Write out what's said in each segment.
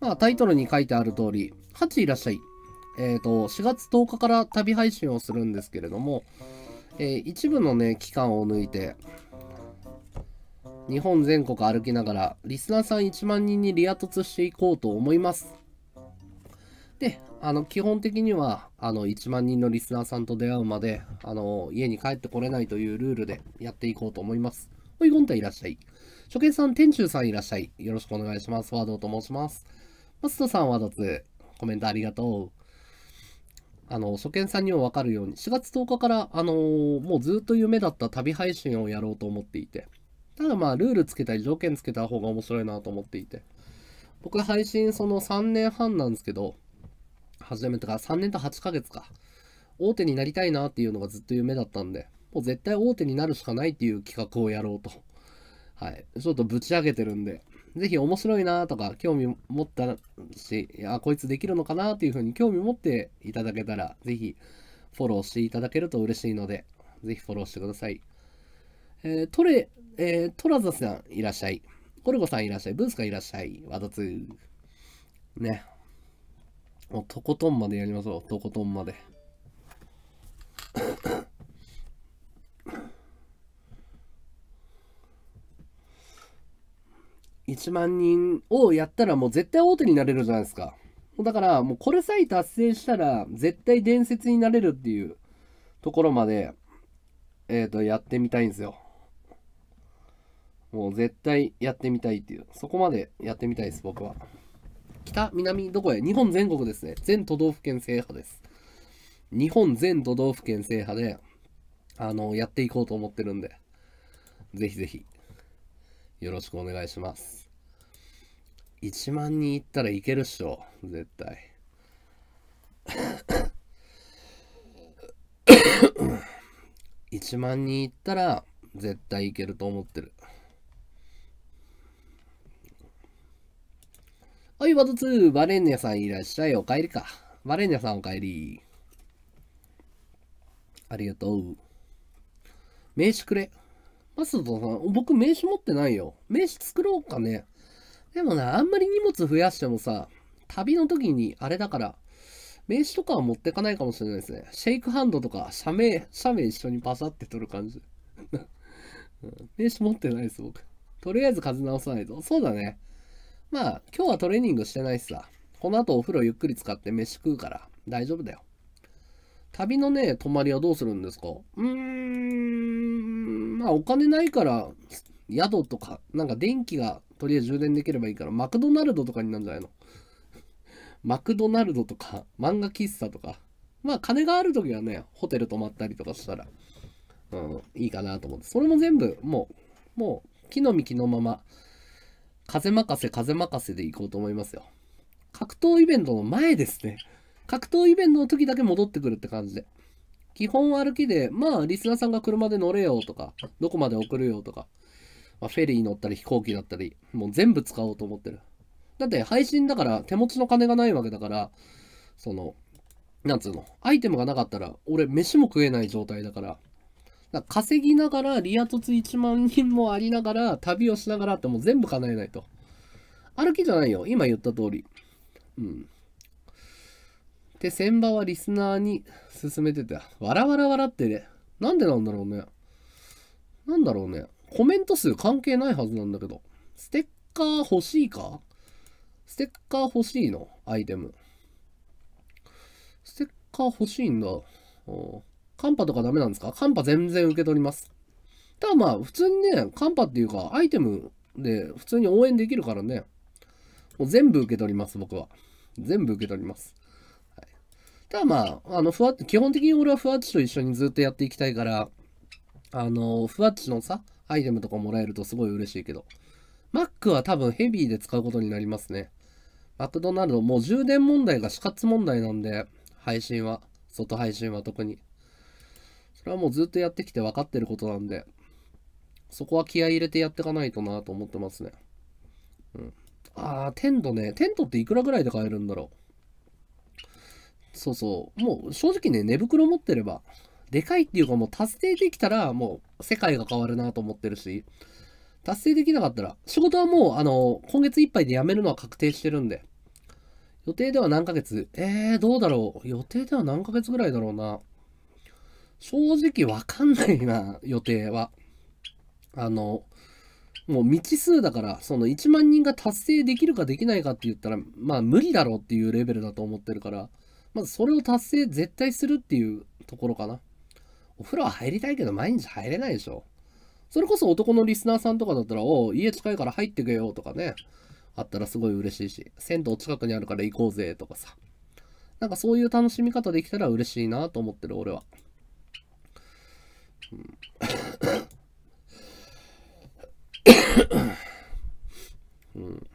まあ、タイトルに書いてある通り、8いらっしゃい。えっ、ー、と、4月10日から旅配信をするんですけれども、えー、一部のね、期間を抜いて、日本全国歩きながら、リスナーさん1万人にリア突していこうと思います。で、あの、基本的には、あの、1万人のリスナーさんと出会うまで、あの、家に帰ってこれないというルールでやっていこうと思います。おい、ゴンタいらっしゃい。初見さん、天中さんいらっしゃい。よろしくお願いします。ワードと申します。マストさん、ワード2。コメントありがとう。あの、初見さんにもわかるように、4月10日から、あのー、もうずっと夢だった旅配信をやろうと思っていて、ただまあ、ルールつけたり、条件つけた方が面白いなと思っていて、僕配信その3年半なんですけど、始めてから3年と8ヶ月か。大手になりたいなっていうのがずっと夢だったんで、もう絶対大手になるしかないっていう企画をやろうと。はい。ちょっとぶち上げてるんで、ぜひ面白いなとか、興味持ったし、いや、こいつできるのかなっていうふうに興味持っていただけたら、ぜひフォローしていただけると嬉しいので、ぜひフォローしてください。えー、トレ、えー、トラザさんいらっしゃい。コルゴさんいらっしゃい。ブースカいらっしゃい。わざつー。ね。もうとことんまでやりましょうとことんまで1万人をやったらもう絶対大手になれるじゃないですかだからもうこれさえ達成したら絶対伝説になれるっていうところまでえっ、ー、とやってみたいんですよもう絶対やってみたいっていうそこまでやってみたいです僕は。北、南、どこへ日本全国ですね。全都道府県制覇です。日本全都道府県制覇で、あの、やっていこうと思ってるんで、ぜひぜひ、よろしくお願いします。1万人いったらいけるっしょ、絶対。1 万人いったら絶対いけると思ってる。はい、ワード2、バレンネさんいらっしゃい、お帰りか。バレンネさんお帰り。ありがとう。名刺くれ。マストさん、僕名刺持ってないよ。名刺作ろうかね。でもな、あんまり荷物増やしてもさ、旅の時にあれだから、名刺とかは持ってかないかもしれないですね。シェイクハンドとか、社名、社名一緒にパサって取る感じ。名刺持ってないです、僕。とりあえず数直さないと。そうだね。まあ、今日はトレーニングしてないしさ。この後お風呂ゆっくり使って飯食うから大丈夫だよ。旅のね、泊まりはどうするんですかうーん、まあお金ないから、宿とか、なんか電気がとりあえず充電できればいいから、マクドナルドとかになんじゃないの マクドナルドとか、漫画喫茶とか。まあ金がある時はね、ホテル泊まったりとかしたら、うん、いいかなと思って。それも全部、もう、もう、木の幹のまま、風任せ、風任せで行こうと思いますよ。格闘イベントの前ですね。格闘イベントの時だけ戻ってくるって感じで。基本歩きで、まあ、リスナーさんが車で乗れよとか、どこまで送るよとか、まあ、フェリー乗ったり飛行機だったり、もう全部使おうと思ってる。だって配信だから手持ちの金がないわけだから、その、なんつうの、アイテムがなかったら、俺飯も食えない状態だから、稼ぎながら、リア凸1万人もありながら、旅をしながらってもう全部叶えないと。歩きじゃないよ。今言った通り。うん。で、千場はリスナーに勧めてた。わらわらわらってね。なんでなんだろうね。なんだろうね。コメント数関係ないはずなんだけど。ステッカー欲しいかステッカー欲しいのアイテム。ステッカー欲しいんだ。おカンパとかダメなんですかカンパ全然受け取ります。ただまあ、普通にね、カンパっていうか、アイテムで普通に応援できるからね、もう全部受け取ります、僕は。全部受け取ります。はい、ただまあ、あの、ふわっ基本的に俺はふわっちと一緒にずっとやっていきたいから、あの、ふわっちのさ、アイテムとかもらえるとすごい嬉しいけど、マックは多分ヘビーで使うことになりますね。マクドナルド、もう充電問題が死活問題なんで、配信は、外配信は特に。れはもうずっとやってきて分かってることなんで、そこは気合入れてやってかないとなと思ってますね。うん。あー、テントね。テントっていくらぐらいで買えるんだろう。そうそう。もう正直ね、寝袋持ってれば、でかいっていうかもう達成できたらもう世界が変わるなと思ってるし、達成できなかったら、仕事はもうあの、今月いっぱいで辞めるのは確定してるんで、予定では何ヶ月えー、どうだろう。予定では何ヶ月ぐらいだろうな。正直わかんないな、予定は。あの、もう未知数だから、その1万人が達成できるかできないかって言ったら、まあ無理だろうっていうレベルだと思ってるから、まずそれを達成絶対するっていうところかな。お風呂は入りたいけど毎日入れないでしょ。それこそ男のリスナーさんとかだったら、お家近いから入ってけよとかね、あったらすごい嬉しいし、銭湯近くにあるから行こうぜとかさ。なんかそういう楽しみ方できたら嬉しいなと思ってる俺は。うん。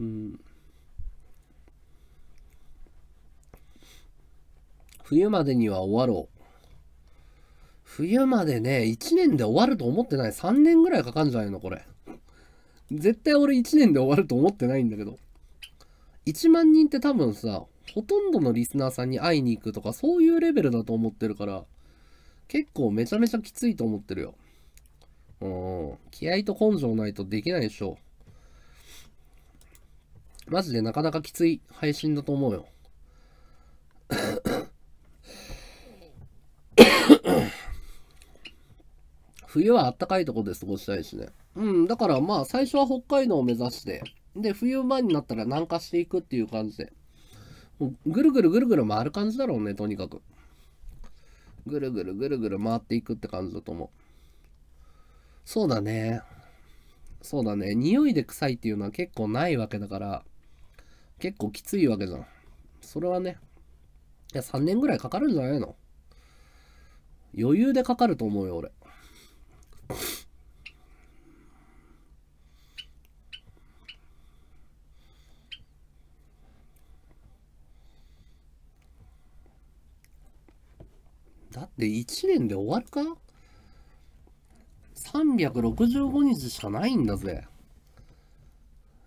うん。冬までには終わろう。冬までね、1年で終わると思ってない。3年ぐらいかかんじゃないの、これ。絶対俺1年で終わると思ってないんだけど。1万人って多分さ、ほとんどのリスナーさんに会いに行くとか、そういうレベルだと思ってるから、結構めちゃめちゃきついと思ってるよ。うん。気合と根性ないとできないでしょ。マジでなかなかきつい配信だと思うよ。冬はあったかいとこで過ごしたいしね。うん、だからまあ最初は北海道を目指して、で、冬前になったら南下していくっていう感じで。ぐるぐるぐるぐる回る感じだろうね、とにかく。ぐるぐるぐるぐる回っていくって感じだと思う。そうだね。そうだね。匂いで臭いっていうのは結構ないわけだから、結構きついわけじゃん。それはね、いや、3年ぐらいかかるんじゃないの余裕でかかると思うよ、俺。だって1年で終わるか ?365 日しかないんだぜ。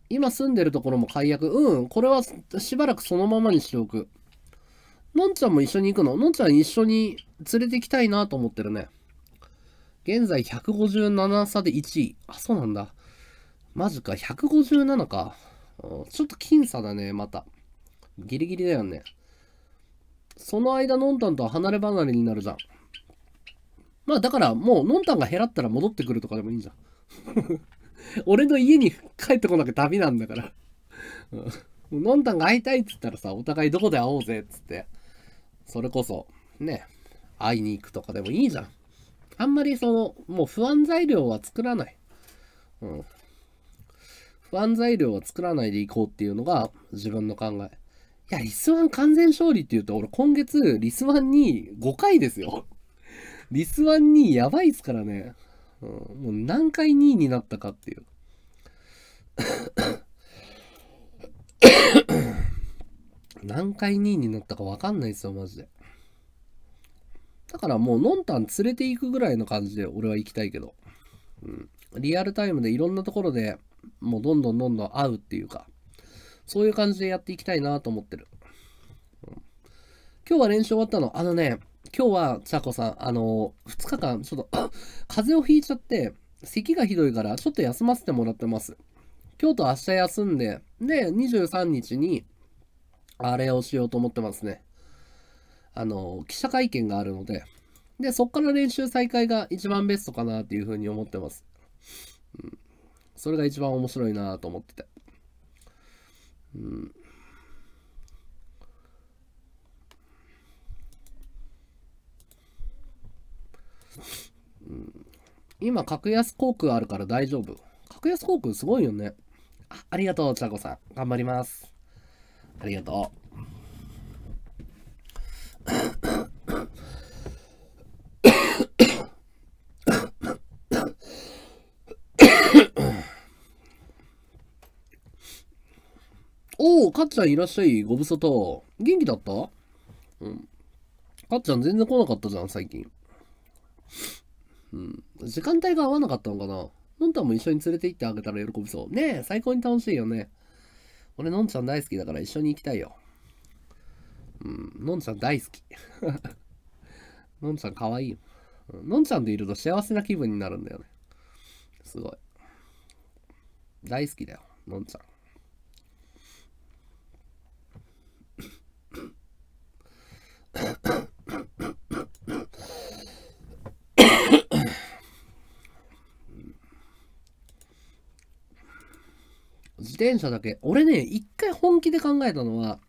今住んでるところも解約。うん、これはしばらくそのままにしておく。のんちゃんも一緒に行くののんちゃん一緒に連れて行きたいなと思ってるね。現在157差で1位。あ、そうなんだ。マジか、157か。ちょっと僅差だね、また。ギリギリだよね。その間、ノンタンと離れ離れになるじゃん。まあ、だから、もう、ノンタンが減らったら戻ってくるとかでもいいんじゃん。俺の家に帰ってこなきゃ旅なんだからん。ノンタンが会いたいっつったらさ、お互いどこで会おうぜっつって、それこそ、ね、会いに行くとかでもいいじゃん。あんまりその、もう不安材料は作らない。うん。不安材料は作らないでいこうっていうのが自分の考え。や、リスワン完全勝利って言うと、俺今月、リスワンに5回ですよ。リスワンにやばいっすからね。うん、もう何回2位になったかっていう。何回2位になったか分かんないですよ、マジで。だからもう、ノンタン連れていくぐらいの感じで俺は行きたいけど。うん。リアルタイムでいろんなところでもうどんどんどんどん会うっていうか。そういう感じでやっていきたいなと思ってる。今日は練習終わったの。あのね、今日は、ちゃこさん、あの2日間、ちょっと、風邪をひいちゃって、咳がひどいから、ちょっと休ませてもらってます。今日と明日休んで、で、23日に、あれをしようと思ってますね。あの記者会見があるので、で、そっから練習再開が一番ベストかなっていうふうに思ってます。うん。それが一番面白いなと思ってて。うん、うん、今、格安航空あるから大丈夫。格安航空すごいよね。あありがとう、ちゃこさん。頑張ります。ありがとう。かっちゃんいらっしゃい、ご無沙汰。元気だったうん。かっちゃん全然来なかったじゃん、最近。うん。時間帯が合わなかったのかなのんたんも一緒に連れて行ってあげたら喜びそう。ねえ、最高に楽しいよね。俺、のんちゃん大好きだから一緒に行きたいよ。うん、のんちゃん大好き。のんちゃんかわいい。のんちゃんでいると幸せな気分になるんだよね。すごい。大好きだよ、のんちゃん。転車だけ。俺ね、一回本気で考えたのは、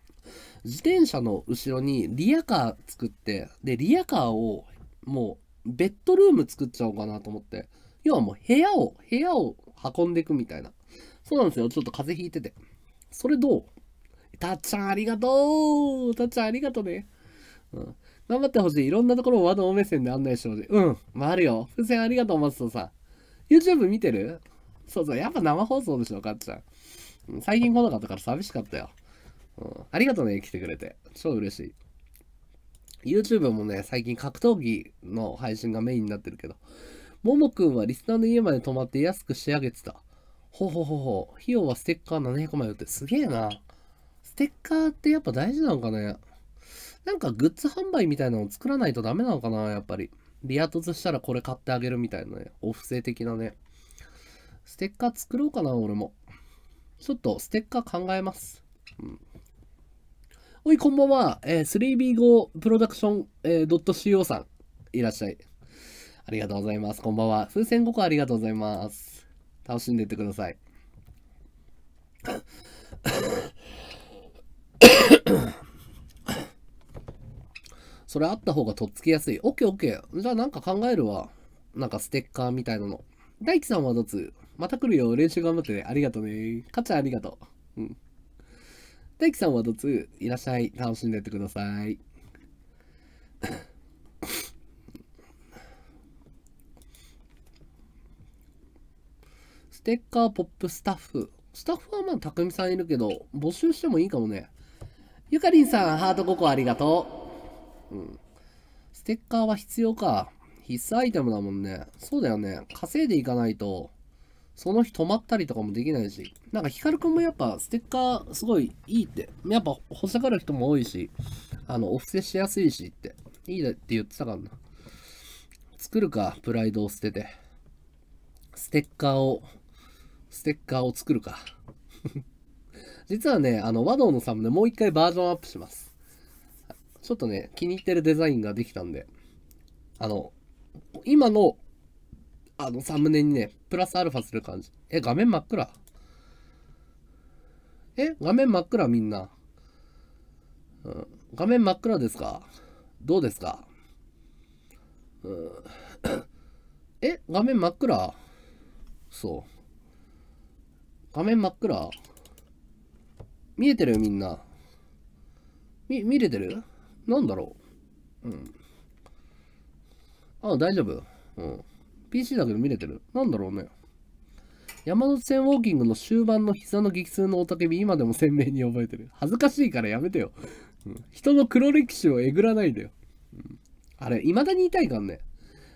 自転車の後ろにリアカー作って、で、リアカーをもうベッドルーム作っちゃおうかなと思って。要はもう部屋を、部屋を運んでいくみたいな。そうなんですよ。ちょっと風邪ひいてて。それどうたっちゃんありがとうたっちゃんありがとうね。うん。頑張ってほしい。いろんなところを和の目線で案内してほしい。うん。まあ、あるよ。風船ありがとう、松戸さん。YouTube 見てるそうそう。やっぱ生放送でしょ、かっちゃん。最近来なかったから寂しかったよ。うん、ありがとうね、来てくれて。超嬉しい。YouTube もね、最近格闘技の配信がメインになってるけど、ももくんはリスナーの家まで泊まって安く仕上げてた。ほほほほ。費用はステッカー700枚売って、すげえな。ステッカーってやっぱ大事なのかね。なんかグッズ販売みたいなのを作らないとダメなのかな、やっぱり。リア凸したらこれ買ってあげるみたいなね。お布施的なね。ステッカー作ろうかな、俺も。ちょっとステッカー考えます。うん。おい、こんばんは。えー、3B5 プロダクション、えー、.co さん、いらっしゃい。ありがとうございます。こんばんは。風船5個ありがとうございます。楽しんでいってください。それあった方がとっつきやすい。オッケーオッケー。じゃあなんか考えるわ。なんかステッカーみたいなの。大地さんはどつまた来るよ。練習頑張ってね。ありがとうね。かちゃんありがとう。うん。大輝さんはどっつ、いらっしゃい。楽しんでってください。ステッカーポップスタッフ。スタッフはまあ、たくみさんいるけど、募集してもいいかもね。ゆかりんさん、ハート5個ありがとう。うん。ステッカーは必要か。必須アイテムだもんね。そうだよね。稼いでいかないと。その日止まったりとかもできないし、なんかヒカルくんもやっぱステッカーすごいいいって、やっぱ欲しがる人も多いし、あの、お布施しやすいしって、いいねって言ってたからな。作るか、プライドを捨てて。ステッカーを、ステッカーを作るか。実はね、あの、和道のサムネもう一回バージョンアップします。ちょっとね、気に入ってるデザインができたんで、あの、今のあの、サムネにね、プラスアルファする感じ。え、画面真っ暗え、画面真っ暗みんな。うん、画面真っ暗ですかどうですか、うん、え、画面真っ暗そう。画面真っ暗見えてるみんな。み、見れてるなんだろううん。あ、大丈夫うん。PC だけど見れてる。なんだろうね。山手線ウォーキングの終盤の膝の激痛の雄たけび、今でも鮮明に覚えてる。恥ずかしいからやめてよ。うん、人の黒歴史をえぐらないでよ。うん、あれ、未だに痛いからね。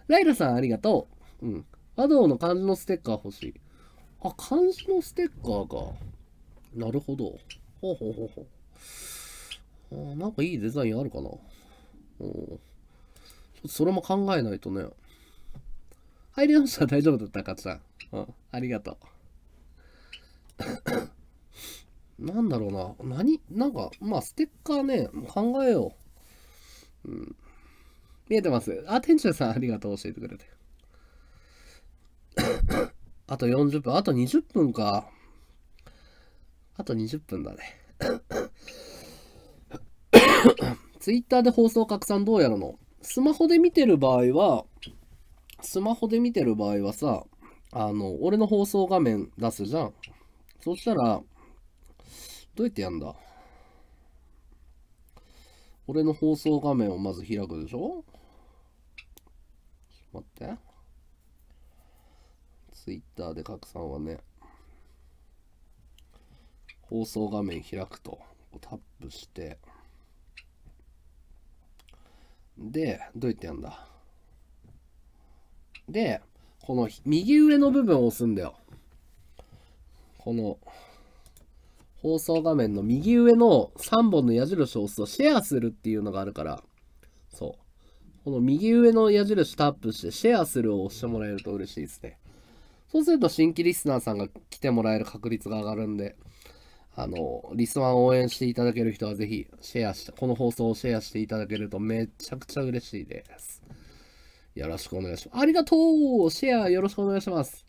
ライラさんありがとう。うん。和道の漢字のステッカー欲しい。あ、漢字のステッカーか。なるほど。ほうほうほうほう。なんかいいデザインあるかな。うん。それも考えないとね。入り直したら大丈夫だった、かつさん。うん、ありがとう。なんだろうな。何なんか、まあ、ステッカーね、考えよう。うん。見えてます。あ、店長さんありがとう、教えてくれて。あと40分、あと20分か。あと20分だね。ツイッターで放送拡散どうやるのスマホで見てる場合は、スマホで見てる場合はさ、あの、俺の放送画面出すじゃん。そしたら、どうやってやんだ俺の放送画面をまず開くでしょちょっ待って。ツイッターで拡散はね、放送画面開くとタップして、で、どうやってやんだで、この右上の部分を押すんだよ。この、放送画面の右上の3本の矢印を押すとシェアするっていうのがあるから、そう。この右上の矢印タップしてシェアするを押してもらえると嬉しいですね。そうすると新規リスナーさんが来てもらえる確率が上がるんで、あの、リスワン応援していただける人はぜひシェアして、この放送をシェアしていただけるとめちゃくちゃ嬉しいです。よろしくお願いします。ありがとうシェアよろしくお願いします。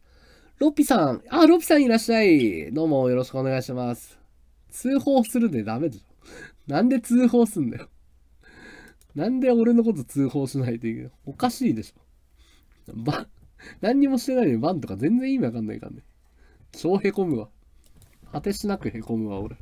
ロッピさん。あ、ロッピさんいらっしゃい。どうもよろしくお願いします。通報するでダメでしょ。なんで通報すんだよ。なんで俺のこと通報しないといけない。おかしいでしょ。ば、何にもしてないのにバンとか全然意味わかんないからね。超へこむわ。果てしなくへこむわ、俺。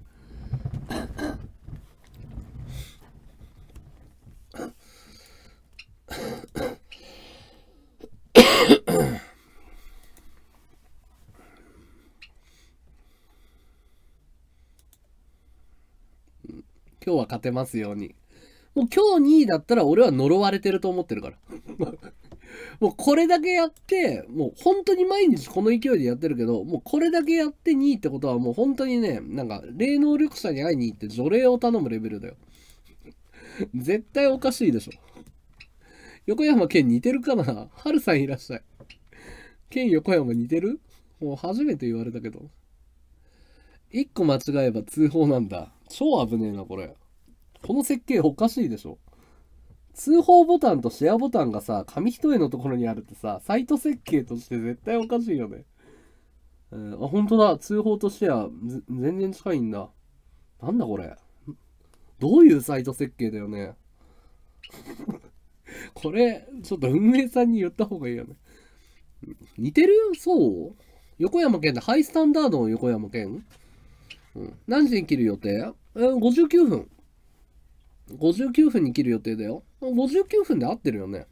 日は勝てますように。もう今日2位だったら俺は呪われてると思ってるから。もうこれだけやって、もう本当に毎日この勢いでやってるけど、もうこれだけやって2位ってことはもう本当にね、なんか霊能力者に会いに行って除霊を頼むレベルだよ。絶対おかしいでしょ。横山健似てるかな春さんいらっしゃい。県横山似てるもう初めて言われたけど。1個間違えば通報なんだ。超危ねえな、これ。この設計おかしいでしょ。通報ボタンとシェアボタンがさ、紙一重のところにあるってさ、サイト設計として絶対おかしいよね。うん、あ、本当だ。通報とシェア、全然近いんだ。なんだこれ。どういうサイト設計だよね。これ、ちょっと運営さんに言った方がいいよね。似てるそう横山県でハイスタンダードの横山県うん。何時に切る予定え、59分。59分に切る予定だよ。59分で合ってるよね。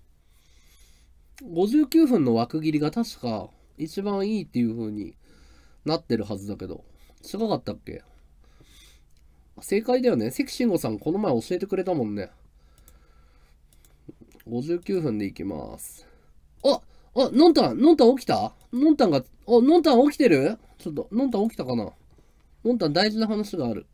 59分の枠切りが確か一番いいっていう風になってるはずだけど。違かったっけ正解だよね。関慎吾さんこの前教えてくれたもんね。59分でいきます。ああ、のんたん、のんたん起きたのんたんが、あ、のんたん起きてるちょっと、のんたん起きたかなのんたん大事な話がある。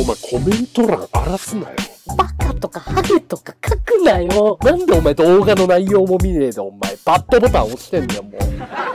お前コメント欄荒らすなよ。バカとかハゲとか書くなよ。なんでお前動画の内容も見ねえでお前バッテボタン押してんだよもう。